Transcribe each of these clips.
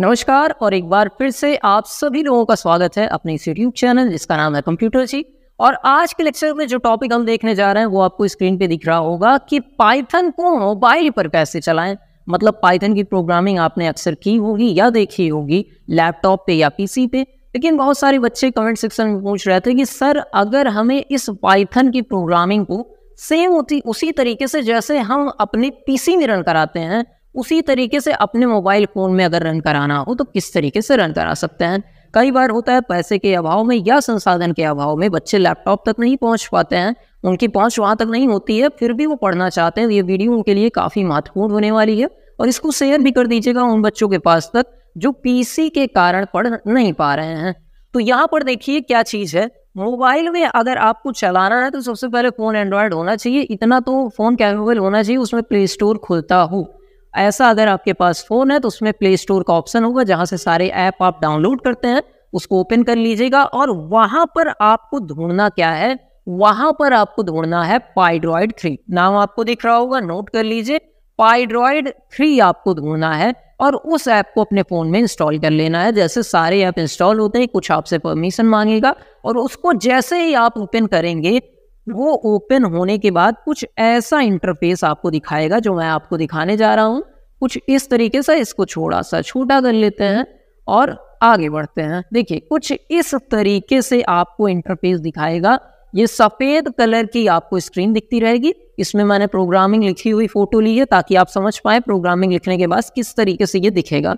नमस्कार और एक बार फिर से आप सभी लोगों का स्वागत है अपने इस यूट्यूब चैनल जिसका नाम है कंप्यूटर जी और आज के लेक्चर में जो टॉपिक हम देखने जा रहे हैं वो आपको स्क्रीन पे दिख रहा होगा कि पाइथन को मोबाइल पर कैसे चलाएं मतलब पाइथन की प्रोग्रामिंग आपने अक्सर की होगी या देखी होगी लैपटॉप पे या पीसी पे लेकिन बहुत सारे बच्चे कमेंट सेक्शन में पूछ रहे थे कि सर अगर हमें इस पाइथन की प्रोग्रामिंग को सेम होती उसी तरीके से जैसे हम अपने पीसी में रन कराते हैं उसी तरीके से अपने मोबाइल फ़ोन में अगर रन कराना हो तो किस तरीके से रन करा सकते हैं कई बार होता है पैसे के अभाव में या संसाधन के अभाव में बच्चे लैपटॉप तक नहीं पहुंच पाते हैं उनकी पहुंच वहां तक नहीं होती है फिर भी वो पढ़ना चाहते हैं ये वीडियो उनके लिए काफ़ी महत्वपूर्ण होने वाली है और इसको शेयर भी कर दीजिएगा उन बच्चों के पास तक जो पी के कारण पढ़ नहीं पा रहे हैं तो यहाँ पर देखिए क्या चीज़ है मोबाइल में अगर आपको चलाना है तो सबसे पहले फ़ोन एंड्रॉयड होना चाहिए इतना तो फ़ोन कैपेबल होना चाहिए उसमें प्ले स्टोर खुलता हो ऐसा अगर आपके पास फ़ोन है तो उसमें प्ले स्टोर का ऑप्शन होगा जहाँ से सारे ऐप आप डाउनलोड करते हैं उसको ओपन कर लीजिएगा और वहाँ पर आपको ढूंढना क्या है वहाँ पर आपको ढूंढना है पाइड्रॉयड थ्री नाम आपको दिख रहा होगा नोट कर लीजिए पाइड्रॉयड थ्री आपको ढूंढना है और उस ऐप को अपने फ़ोन में इंस्टॉल कर लेना है जैसे सारे ऐप इंस्टॉल होते हैं कुछ आपसे परमिशन मांगेगा और उसको जैसे ही आप ओपन करेंगे वो ओपन होने के बाद कुछ ऐसा इंटरफेस आपको दिखाएगा जो मैं आपको दिखाने जा रहा हूँ कुछ इस तरीके से इसको छोड़ा सा छोटा कर लेते हैं और आगे बढ़ते हैं देखिए कुछ इस तरीके से आपको इंटरफेस दिखाएगा ये सफेद कलर की आपको स्क्रीन दिखती रहेगी इसमें मैंने प्रोग्रामिंग लिखी हुई फोटो ली है ताकि आप समझ पाए प्रोग्रामिंग लिखने के बाद किस तरीके से ये दिखेगा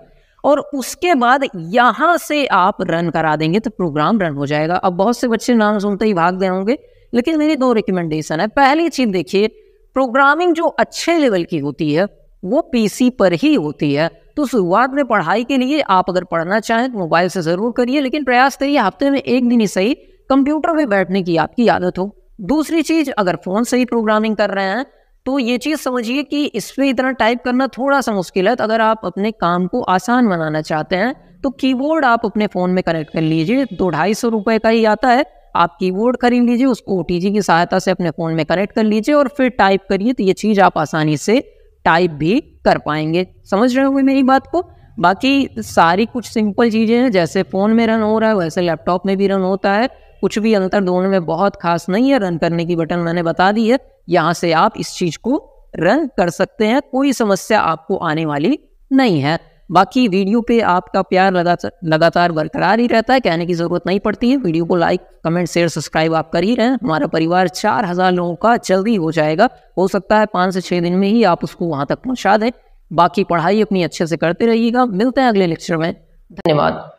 और उसके बाद यहां से आप रन करा देंगे तो प्रोग्राम रन हो जाएगा अब बहुत से बच्चे नाम सुनते ही भाग गए होंगे लेकिन मेरी दो रिकमेंडेशन है पहली चीज़ देखिए प्रोग्रामिंग जो अच्छे लेवल की होती है वो पीसी पर ही होती है तो शुरुआत में पढ़ाई के लिए आप अगर पढ़ना चाहें तो मोबाइल से ज़रूर करिए लेकिन प्रयास करिए हफ्ते में एक दिन ही सही कंप्यूटर पर बैठने की आपकी आदत हो दूसरी चीज़ अगर फ़ोन से ही प्रोग्रामिंग कर रहे हैं तो ये चीज़ समझिए कि इस पर इतना टाइप करना थोड़ा सा मुश्किल है तो अगर आप अपने काम को आसान बनाना चाहते हैं तो कीबोर्ड आप अपने फ़ोन में कनेक्ट कर लीजिए दो ढाई सौ रुपये का ही आता है आप कीबोर्ड खरीद लीजिए उसको ओ की सहायता से अपने फ़ोन में कनेक्ट कर लीजिए और फिर टाइप करिए तो ये चीज़ आप आसानी से टाइप भी कर पाएंगे समझ रहे हो मेरी बात को बाकी सारी कुछ सिंपल चीज़ें हैं जैसे फ़ोन में रन हो रहा है वैसे लैपटॉप में भी रन होता है कुछ भी अंतर दोनों में बहुत खास नहीं है रन करने की बटन मैंने बता दी है यहाँ से आप इस चीज़ को रन कर सकते हैं कोई समस्या आपको आने वाली नहीं है बाकी वीडियो पे आपका प्यार लगातार लगातार बरकरार ही रहता है कहने की ज़रूरत नहीं पड़ती है वीडियो को लाइक कमेंट शेयर सब्सक्राइब आप कर ही रहे हैं हमारा परिवार चार हज़ार लोगों का जल्दी हो जाएगा हो सकता है पाँच से छः दिन में ही आप उसको वहाँ तक पहुँचा दें बाकी पढ़ाई अपनी अच्छे से करते रहिएगा मिलते हैं अगले लेक्चर में धन्यवाद